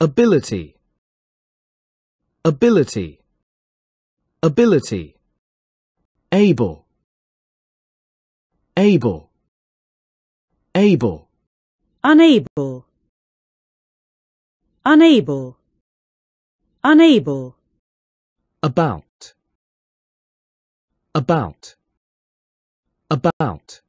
ability ability ability able able able unable unable unable about about about